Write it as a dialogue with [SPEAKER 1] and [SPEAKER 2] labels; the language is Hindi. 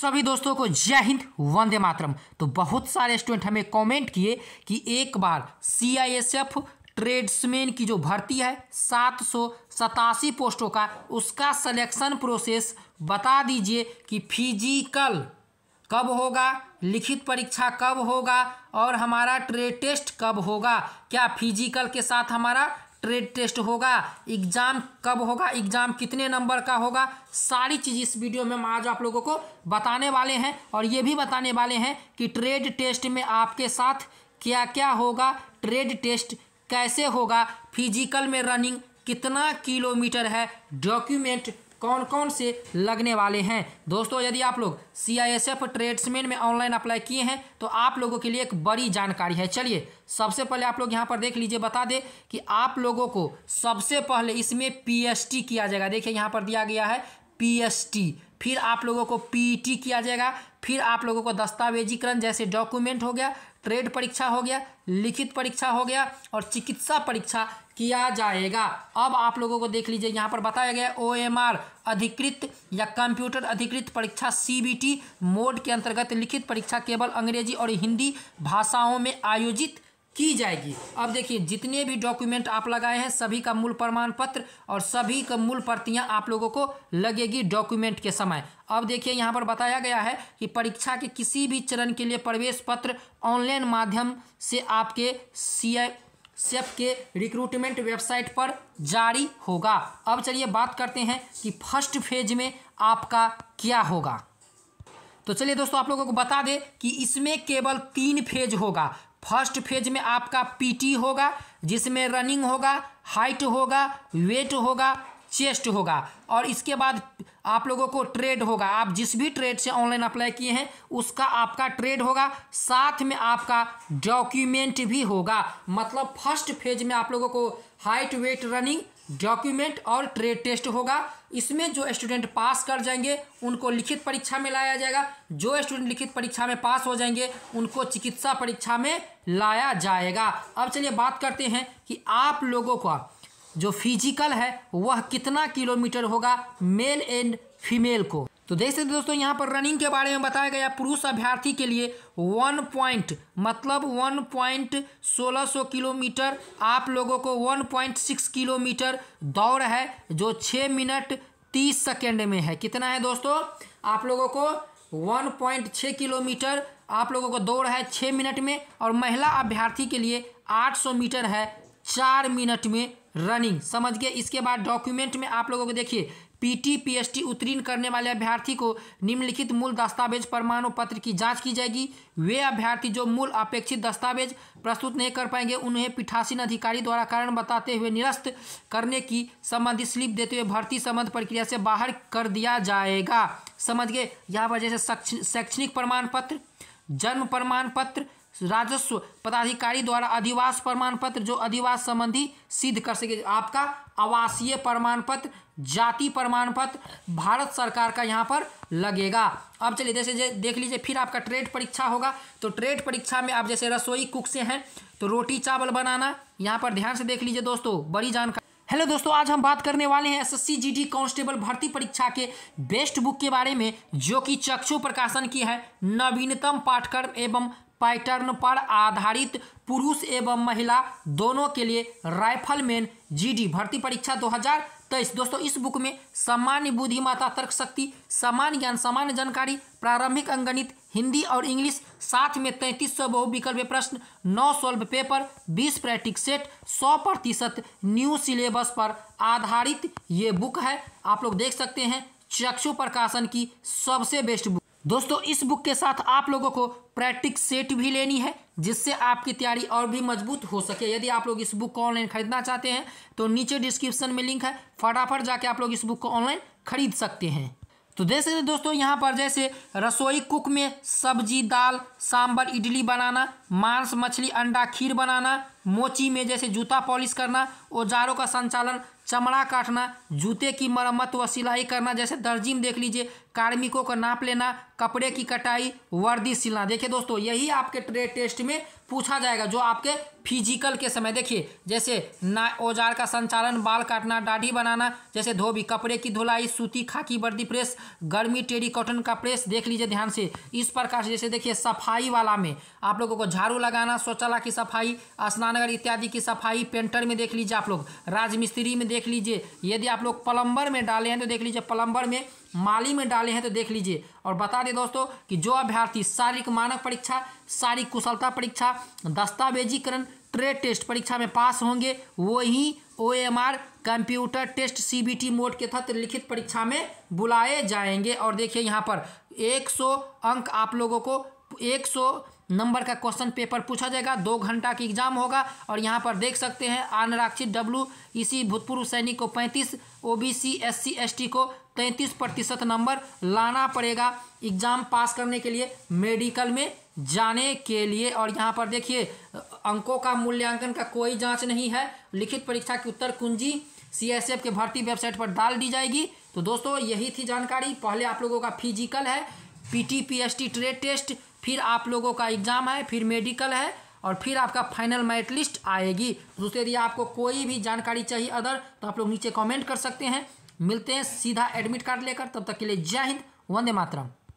[SPEAKER 1] सभी दोस्तों को जय हिंद वंदे मातरम तो बहुत सारे स्टूडेंट हमें कमेंट किए कि एक बार C I S F tradesman की जो भर्ती है सात सौ सतासी पोस्टों का उसका सिलेक्शन प्रोसेस बता दीजिए कि फिजिकल कब होगा लिखित परीक्षा कब होगा और हमारा ट्रेड टेस्ट कब होगा क्या फिजिकल के साथ हमारा ट्रेड टेस्ट होगा एग्ज़ाम कब होगा एग्ज़ाम कितने नंबर का होगा सारी चीज़ इस वीडियो में हम आज आप लोगों को बताने वाले हैं और ये भी बताने वाले हैं कि ट्रेड टेस्ट में आपके साथ क्या क्या होगा ट्रेड टेस्ट कैसे होगा फिजिकल में रनिंग कितना किलोमीटर है डॉक्यूमेंट कौन कौन से लगने वाले हैं दोस्तों यदि आप लोग C I S F tradesman में ऑनलाइन अप्लाई किए हैं तो आप लोगों के लिए एक बड़ी जानकारी है चलिए सबसे पहले आप लोग यहाँ पर देख लीजिए बता दें कि आप लोगों को सबसे पहले इसमें पी एस टी किया जाएगा देखिए यहाँ पर दिया गया है पी एस टी फिर आप लोगों को टी e किया जाएगा फिर आप लोगों को दस्तावेजीकरण जैसे डॉक्यूमेंट हो गया ट्रेड परीक्षा हो गया लिखित परीक्षा हो गया और चिकित्सा परीक्षा किया जाएगा अब आप लोगों को देख लीजिए यहाँ पर बताया गया ओ एम आर अधिकृत या कंप्यूटर अधिकृत परीक्षा सी बी टी मोड के अंतर्गत लिखित परीक्षा केवल अंग्रेजी और हिंदी भाषाओं में आयोजित की जाएगी अब देखिए जितने भी डॉक्यूमेंट आप लगाए हैं सभी का मूल प्रमाण पत्र और सभी का मूल प्रतियां आप लोगों को लगेगी डॉक्यूमेंट के समय अब देखिए यहाँ पर बताया गया है कि परीक्षा के किसी भी चरण के लिए प्रवेश पत्र ऑनलाइन माध्यम से आपके सी सेफ e के रिक्रूटमेंट वेबसाइट पर जारी होगा अब चलिए बात करते हैं कि फर्स्ट फेज में आपका क्या होगा तो चलिए दोस्तों आप लोगों को बता दें कि इसमें केवल तीन फेज होगा फर्स्ट फेज में आपका पीटी होगा जिसमें रनिंग होगा हाइट होगा वेट होगा चेस्ट होगा और इसके बाद आप लोगों को ट्रेड होगा आप जिस भी ट्रेड से ऑनलाइन अप्लाई किए हैं उसका आपका ट्रेड होगा साथ में आपका डॉक्यूमेंट भी होगा मतलब फर्स्ट फेज में आप लोगों को हाइट वेट रनिंग डॉक्यूमेंट और ट्रेड टेस्ट होगा इसमें जो स्टूडेंट पास कर जाएंगे उनको लिखित परीक्षा में लाया जाएगा जो स्टूडेंट लिखित परीक्षा में पास हो जाएंगे उनको चिकित्सा परीक्षा में लाया जाएगा अब चलिए बात करते हैं कि आप लोगों का जो फिजिकल है वह कितना किलोमीटर होगा मेल एंड फीमेल को तो देख सकते दोस्तों यहाँ पर रनिंग के बारे में बताया गया पुरुष अभ्यर्थी के लिए वन पॉइंट मतलब वन पॉइंट सोलह सौ किलोमीटर आप लोगों को वन पॉइंट सिक्स किलोमीटर दौड़ है जो छः मिनट तीस सेकेंड में है कितना है दोस्तों आप लोगों को वन पॉइंट छः किलोमीटर आप लोगों को दौड़ है छः मिनट में और महिला अभ्यर्थी के लिए आठ सौ मीटर है चार मिनट में रनिंग समझ गए इसके बाद डॉक्यूमेंट में आप लोगों को देखिए पीटी पीएचटी उत्तीर्ण करने वाले अभ्यर्थी को निम्नलिखित मूल दस्तावेज प्रमाण पत्र की जांच की जाएगी वे अभ्यर्थी जो मूल अपेक्षित दस्तावेज प्रस्तुत नहीं कर पाएंगे उन्हें पीठासीन अधिकारी द्वारा कारण बताते हुए निरस्त करने की संबंधित स्लिप देते हुए भर्ती संबंध प्रक्रिया से बाहर कर दिया जाएगा समझ गए यहाँ पर जैसे शैक्षणिक प्रमाण पत्र जन्म प्रमाण पत्र राजस्व पदाधिकारी द्वारा अधिवास प्रमाण पत्र जो अधिवास संबंधी सिद्ध कर सके आपका आवासीय प्रमाण पत्र जाति प्रमाण पत्र भारत सरकार का यहाँ पर लगेगा अब चलिए जैसे देख लीजिए फिर आपका ट्रेड परीक्षा होगा तो ट्रेड परीक्षा में आप जैसे रसोई कुक से हैं तो रोटी चावल बनाना यहाँ पर ध्यान से देख लीजिए दोस्तों बड़ी जानकारी हेलो दोस्तों आज हम बात करने वाले हैं एसएससी जीडी कांस्टेबल भर्ती परीक्षा के बेस्ट बुक के बारे में जो कि चक्षु प्रकाशन की है नवीनतम पाठ्यक्रम एवं पैटर्न पर आधारित पुरुष एवं महिला दोनों के लिए राइफलमैन जीडी भर्ती परीक्षा 2023 दोस्तों इस बुक में सामान्य बुद्धिमत्ता तर्क शक्ति सामान्य ज्ञान सामान्य जानकारी प्रारंभिक अंगणित हिंदी और इंग्लिश साथ में तैंतीस सौ बहुविकल्प प्रश्न नौ सॉल्व पेपर बीस प्रैक्टिक सेट सौ प्रतिशत न्यू सिलेबस पर आधारित ये बुक है आप लोग देख सकते हैं चक्षु प्रकाशन की सबसे बेस्ट बुक दोस्तों इस बुक के साथ आप लोगों को प्रैक्टिक सेट भी लेनी है जिससे आपकी तैयारी और भी मजबूत हो सके यदि आप लोग इस बुक को ऑनलाइन खरीदना चाहते हैं तो नीचे डिस्क्रिप्शन में लिंक है फटाफट जाके आप लोग इस बुक को ऑनलाइन खरीद सकते हैं तो देख सकते दोस्तों यहाँ पर जैसे रसोई कुक में सब्जी दाल सांबर इडली बनाना मांस मछली अंडा खीर बनाना मोची में जैसे जूता पॉलिश करना औजारों का संचालन चमड़ा काटना जूते की मरम्मत व सिलाई करना जैसे दर्जी में देख लीजिए कार्मिकों का नाप लेना कपड़े की कटाई वर्दी सिलना देखिए दोस्तों यही आपके ट्रेड टेस्ट में पूछा जाएगा जो आपके फिजिकल के समय देखिए जैसे ना औजार का संचालन बाल काटना दाढ़ी बनाना जैसे धोबी कपड़े की धुलाई सूती खाकी वर्दी प्रेस गर्मी टेरी कॉटन का प्रेस देख लीजिए ध्यान से इस प्रकार से जैसे देखिए सफाई वाला में आप लोगों को झाड़ू लगाना शौचालय की सफाई स्नानगर इत्यादि की सफाई पेंटर में देख लीजिए आप लोग राजमिस्त्री में देख लीजिए यदि आप लोग प्लम्बर में डाले हैं तो देख लीजिए प्लम्बर में माली में डाले हैं तो देख लीजिए और बता दें दोस्तों कि जो अभ्यर्थी शारीरिक मानक परीक्षा शारीरिक कुशलता परीक्षा दस्तावेजीकरण प्रे टेस्ट परीक्षा में पास होंगे वही O M R computer test C B T mode के तहत लिखित परीक्षा में बुलाए जाएंगे और देखिए यहाँ पर 100 अंक आप लोगों को 100 नंबर का क्वेश्चन पेपर पूछा जाएगा दो घंटा की एग्जाम होगा और यहाँ पर देख सकते हैं आनराक्षित डब्ल्यू इसी भूतपूर्व सैनिक को पैंतीस O B C S C S T को तैंतीस प्रतिशत नंबर लाना पड़ेगा एग्ज़ाम पास करने के लिए मेडिकल में जाने के लिए और यहाँ पर देखिए अंकों का मूल्यांकन का कोई जांच नहीं है लिखित परीक्षा की उत्तर कुंजी एफ के भर्ती वेबसाइट पर डाल दी जाएगी तो दोस्तों यही थी जानकारी पहले आप लोगों का फिजिकल है एस टी ट्रेड टेस्ट फिर आप लोगों का एग्ज़ाम है फिर मेडिकल है और फिर आपका फाइनल मेरिट लिस्ट आएगी दूसरे यदि आपको कोई भी जानकारी चाहिए अदर तो आप लोग नीचे कमेंट कर सकते हैं मिलते हैं सीधा एडमिट कार्ड लेकर तब तक के लिए जय हिंद वंदे मातरम